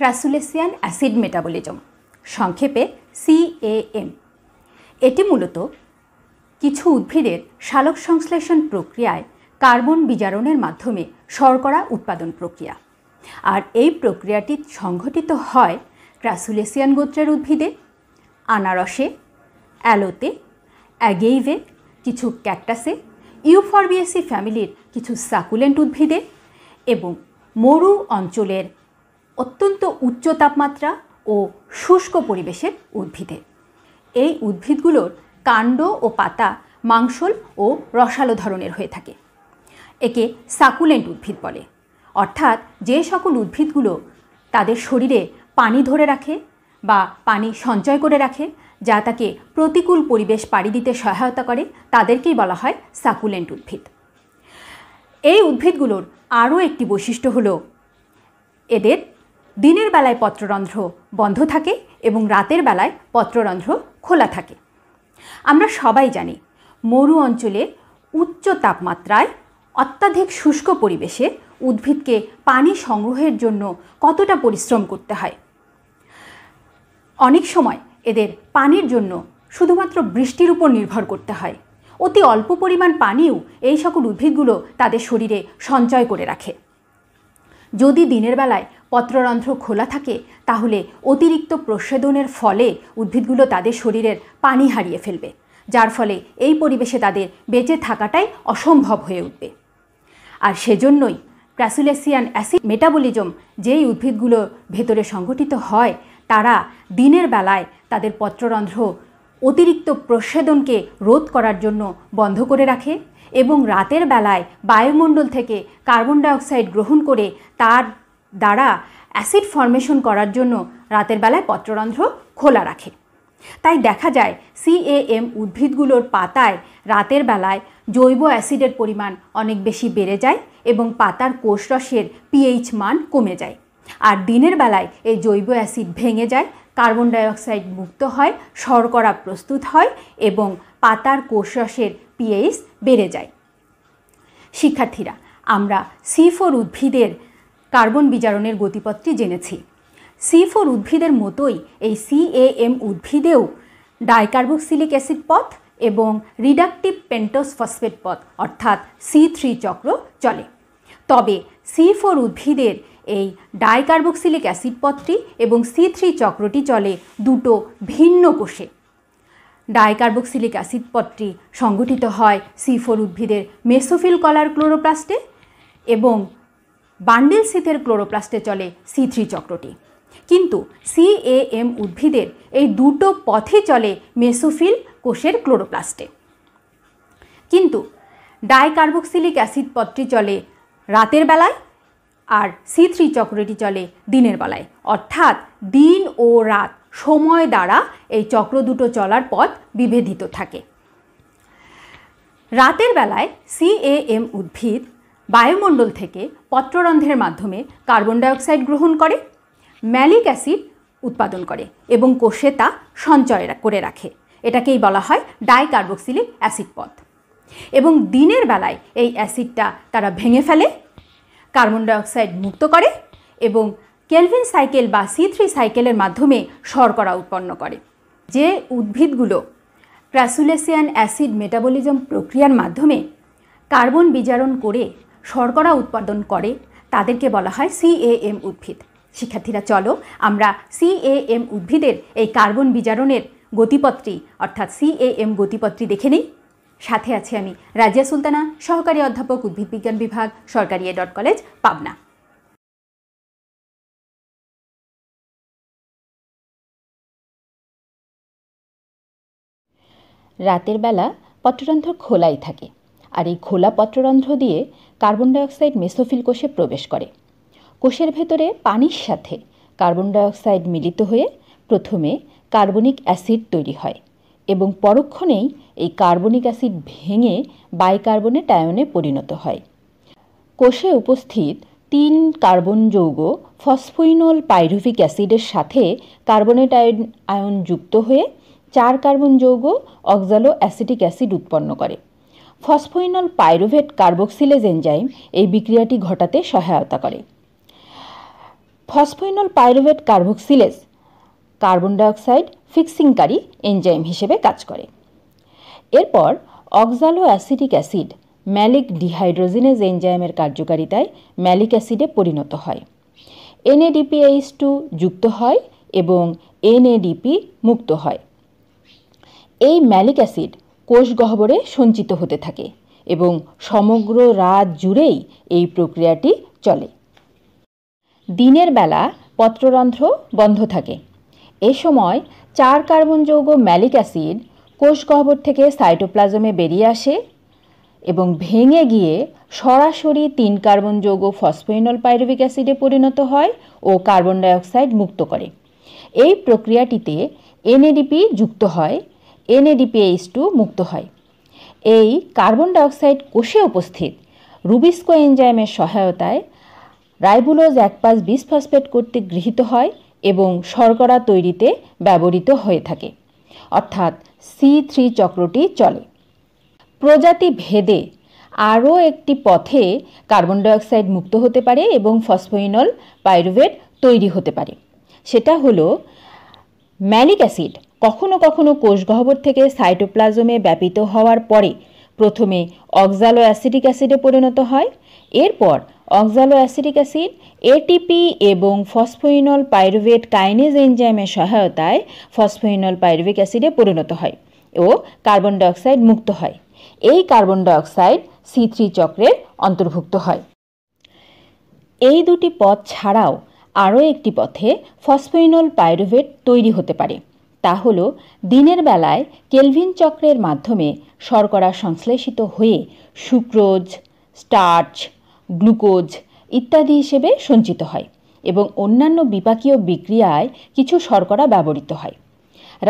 ক্রাসুলেসিয়ান acid metabolism সংক্ষেপে CAM এটি মূলত কিছু উদ্ভিদের সালোক সংশ্লেষণ প্রক্রিয়ায় কার্বন বিজারণের মাধ্যমে শর্করা উৎপাদন প্রক্রিয়া আর এই প্রক্রিয়াটি সংঘটিত হয় ক্রাসুলেসিয়ান গোত্রের উদ্ভিদে আনারসে অ্যালোতে অ্যাগেইভে কিছু ক্যাকটাসে ইউফরবিএসি ফ্যামিলির কিছু সাকুলেন্ট উদ্ভিদে এবং মরু অঞ্চলের অত্যন্ত উচ্চ তাপমাত্রা ও শুষ্ক পরিবেশের উদ্ভিদে এই উদ্ভিদগুলোর কাণ্ড ও পাতা মাংসল ও রসালো ধরনের হয়ে থাকে একে সাকুলেন্ট উদ্ভিদ বলে অর্থাৎ যে সকল উদ্ভিদগুলো তাদের শরীরে পানি ধরে রাখে বা পানি সঞ্চয় করে রাখে যা তাকে প্রতিকূল পরিবেশ পাড়ি দিতে সহায়তা করে তাদেরকেই বলা হয় সাকুলেন্ট উদ্ভিদ এই উদ্ভিদগুলোর আরও একটি বৈশিষ্ট্য হল এদের দিনের বেলায় পত্ররন্ধ্র বন্ধ থাকে এবং রাতের বেলায় পত্ররন্ধ্র খোলা থাকে আমরা সবাই জানি মরু অঞ্চলে উচ্চ তাপমাত্রায় অত্যাধিক শুষ্ক পরিবেশে উদ্ভিদকে পানি সংগ্রহের জন্য কতটা পরিশ্রম করতে হয় অনেক সময় এদের পানির জন্য শুধুমাত্র বৃষ্টির উপর নির্ভর করতে হয় অতি অল্প পরিমাণ পানিও এই সকল উদ্ভিদগুলো তাদের শরীরে সঞ্চয় করে রাখে যদি দিনের বেলায় পত্ররন্ধ্র খোলা থাকে তাহলে অতিরিক্ত প্রসেদনের ফলে উদ্ভিদগুলো তাদের শরীরের পানি হারিয়ে ফেলবে যার ফলে এই পরিবেশে তাদের বেঁচে থাকাটাই অসম্ভব হয়ে উঠবে আর সেজন্যই ক্রাসুলেসিয়ান অ্যাসিড মেটাবলিজম যেই উদ্ভিদগুলো ভেতরে সংগঠিত হয় তারা দিনের বেলায় তাদের পত্ররন্ধ্র অতিরিক্ত প্রসেদনকে রোধ করার জন্য বন্ধ করে রাখে এবং রাতের বেলায় বায়ুমণ্ডল থেকে কার্বন ডাইঅক্সাইড গ্রহণ করে তার দ্বারা অ্যাসিড ফর্মেশন করার জন্য রাতের বেলায় পত্ররন্ধ্র খোলা রাখে তাই দেখা যায় সিএএম উদ্ভিদগুলোর পাতায় রাতের বেলায় জৈব অ্যাসিডের পরিমাণ অনেক বেশি বেড়ে যায় এবং পাতার কোষরসের পিএইচ মান কমে যায় আর দিনের বেলায় এই জৈব অ্যাসিড ভেঙে যায় কার্বন ডাইঅক্সাইড মুক্ত হয় শর্করা প্রস্তুত হয় এবং পাতার কোষরসের পিএইচ বেড়ে যায় শিক্ষার্থীরা আমরা সি ফোর উদ্ভিদের কার্বন বিজারণের গতিপথটি জেনেছি সি ফোর উদ্ভিদের মতোই এই সিএএম উদ্ভিদেও ডাইকার্বক্সিলিক অ্যাসিড পথ এবং রিডাকটিভ পেন্টোস ফসফেট পথ অর্থাৎ সি থ্রি চক্র চলে তবে সি ফোর উদ্ভিদের এই ডাইকার্বক্সিলিক অ্যাসিড পথটি এবং সি থ্রি চক্রটি চলে দুটো ভিন্ন কোষে ডাইকার্বক্সিলিক অ্যাসিড পথটি সংগঠিত হয় সি ফোর উদ্ভিদের মেসোফিল কলার ক্লোরোপ্লাস্টে এবং বান্ডিল শীতের ক্লোরোপ্লাস্টে চলে সি থ্রি চক্রটি কিন্তু সিএএম উদ্ভিদের এই দুটো পথে চলে মেসোফিল কোষের ক্লোরোপ্লাস্টে কিন্তু ডাইকার্বক্সিলিক অ্যাসিড পথটি চলে রাতের বেলায় আর সি থ্রি চক্রটি চলে দিনের বেলায় অর্থাৎ দিন ও রাত সময় দ্বারা এই চক্র দুটো চলার পথ বিভেদিত থাকে রাতের বেলায় সিএএম উদ্ভিদ বায়ুমণ্ডল থেকে পত্ররন্ধ্রের মাধ্যমে কার্বন ডাইঅক্সাইড গ্রহণ করে ম্যালিক অ্যাসিড উৎপাদন করে এবং কোষে তা সঞ্চয় করে রাখে এটাকেই বলা হয় ডাইকার্বক্সিলিক অ্যাসিড পথ এবং দিনের বেলায় এই অ্যাসিডটা তারা ভেঙে ফেলে কার্বন ডাইঅক্সাইড মুক্ত করে এবং কেলভিন সাইকেল বা সি থ্রি সাইকেলের মাধ্যমে শর্করা উৎপন্ন করে যে উদ্ভিদগুলো ক্রাসুলেসিয়ান অ্যাসিড মেটাবলিজম প্রক্রিয়ার মাধ্যমে কার্বন বিজারণ করে শর্করা উৎপাদন করে তাদেরকে বলা হয় সিএএম উদ্ভিদ শিক্ষার্থীরা চলো আমরা সিএএম উদ্ভিদের এই কার্বন বিজারণের গতিপত্রী অর্থাৎ সিএএম গতিপত্রী দেখে নিই সাথে আছে আমি রাজিয়া সুলতানা সহকারী অধ্যাপক উদ্ভিদ বিজ্ঞান বিভাগ সরকারি এ ডট কলেজ পাবনা রাতের বেলা পত্ররন্ধ্র খোলাই থাকে আর এই খোলা পত্ররন্ধ্র দিয়ে কার্বন ডাইঅক্সাইড মেসোফিল কোষে প্রবেশ করে কোষের ভেতরে পানির সাথে কার্বন ডাইঅক্সাইড মিলিত হয়ে প্রথমে কার্বনিক অ্যাসিড তৈরি হয় এবং পরক্ষণেই এই কার্বনিক অ্যাসিড ভেঙে বাইকার্বনেট আয়নে পরিণত হয় কোষে উপস্থিত তিন কার্বন যৌগ ফসফুইনল পাইরুভিক অ্যাসিডের সাথে কার্বনেট আয়ন আয়ন যুক্ত হয়ে চার কার্বন যৌগ অক্সালো অ্যাসিটিক অ্যাসিড উৎপন্ন করে ফসফোইনল পাইরোভেট কার্বক্সিলেজ এনজাইম এই বিক্রিয়াটি ঘটাতে সহায়তা করে phosphoenol pyruvate carboxylase carbon dioxide ফিক্সিংকারী এনজাইম হিসেবে কাজ করে এরপর oxalo acidic acid malic dehydrogenase এনজাইমের কার্যকারিতায় ম্যালিক অ্যাসিডে পরিণত হয় এনএডিপিএইচ টু যুক্ত হয় এবং এনএডিপি মুক্ত হয় এই ম্যালিক অ্যাসিড কোষ গহ্বরে সঞ্চিত হতে থাকে এবং সমগ্র রাত জুড়েই এই প্রক্রিয়াটি চলে দিনের বেলা পত্ররন্ধ্র বন্ধ থাকে এ সময় চার কার্বন যৌগ ম্যালিক অ্যাসিড কোষ গহ্বর থেকে সাইটোপ্লাজমে বেরিয়ে আসে এবং ভেঙে গিয়ে সরাসরি তিন কার্বন যৌগ ফসফোইনল পাইরোভিক অ্যাসিডে পরিণত হয় ও কার্বন ডাইঅক্সাইড মুক্ত করে এই প্রক্রিয়াটিতে এনএডিপি যুক্ত হয় এনএডিপিএইচ টু মুক্ত হয় এই কার্বন ডাইঅক্সাইড কোষে উপস্থিত রুবিস্কো এনজাইমের সহায়তায় রাইবুলোজ বিশ ফসফেট কর্তৃক গৃহীত হয় এবং শর্করা তৈরিতে ব্যবহৃত হয়ে থাকে অর্থাৎ সি থ্রি চক্রটি চলে প্রজাতি ভেদে আরও একটি পথে কার্বন ডাইঅক্সাইড মুক্ত হতে পারে এবং ফসফোইনল পাইরুভেট তৈরি হতে পারে সেটা হলো ম্যালিক অ্যাসিড কখনো কখনো কোষগহ্বর থেকে সাইটোপ্লাজমে ব্যাপিত হওয়ার পরে প্রথমে অক্সালো অ্যাসিডিক অ্যাসিডে পরিণত হয় এরপর অক্সালো অ্যাসিডিক অ্যাসিড এটিপি এবং ফসফোইনল পাইরুভেট কাইনেজ এনজাইমের সহায়তায় ফসফোইনল পাইরুভিক অ্যাসিডে পরিণত হয় ও কার্বন ডাইঅক্সাইড মুক্ত হয় এই কার্বন ডাইঅক্সাইড সি থ্রি চক্রের অন্তর্ভুক্ত হয় এই দুটি পথ ছাড়াও আরও একটি পথে ফসফোইনল পাইরুভেট তৈরি হতে পারে তা হল দিনের বেলায় কেলভিন চক্রের মাধ্যমে শর্করা সংশ্লেষিত হয়ে সুক্রোজ স্টার্চ গ্লুকোজ ইত্যাদি হিসেবে সঞ্চিত হয় এবং অন্যান্য বিপাকীয় বিক্রিয়ায় কিছু শর্করা ব্যবহৃত হয়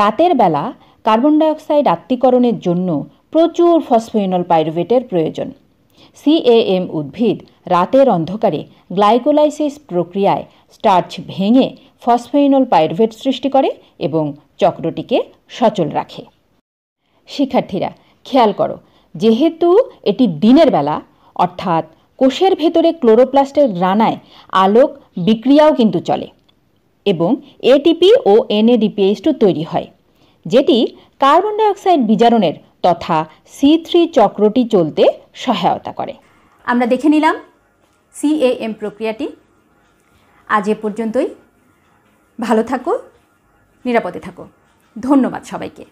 রাতের বেলা কার্বন ডাইঅক্সাইড আত্মীকরণের জন্য প্রচুর ফসফোইনল পাইরুভেটের প্রয়োজন সিএএম উদ্ভিদ রাতের অন্ধকারে গ্লাইকোলাইসিস প্রক্রিয়ায় স্টার্চ ভেঙে ফসফেইনল পাইরুভেট সৃষ্টি করে এবং চক্রটিকে সচল রাখে শিক্ষার্থীরা খেয়াল করো যেহেতু এটি দিনের বেলা অর্থাৎ কোষের ভেতরে ক্লোরোপ্লাস্টের রানায় আলোক বিক্রিয়াও কিন্তু চলে এবং এটিপি ও এনএডিপিএইচ টু তৈরি হয় যেটি কার্বন ডাইঅক্সাইড বিজারণের তথা সি থ্রি চক্রটি চলতে সহায়তা করে আমরা দেখে নিলাম সিএএম প্রক্রিয়াটি আজ এ পর্যন্তই ভালো থাকো নিরাপদে থাকো ধন্যবাদ সবাইকে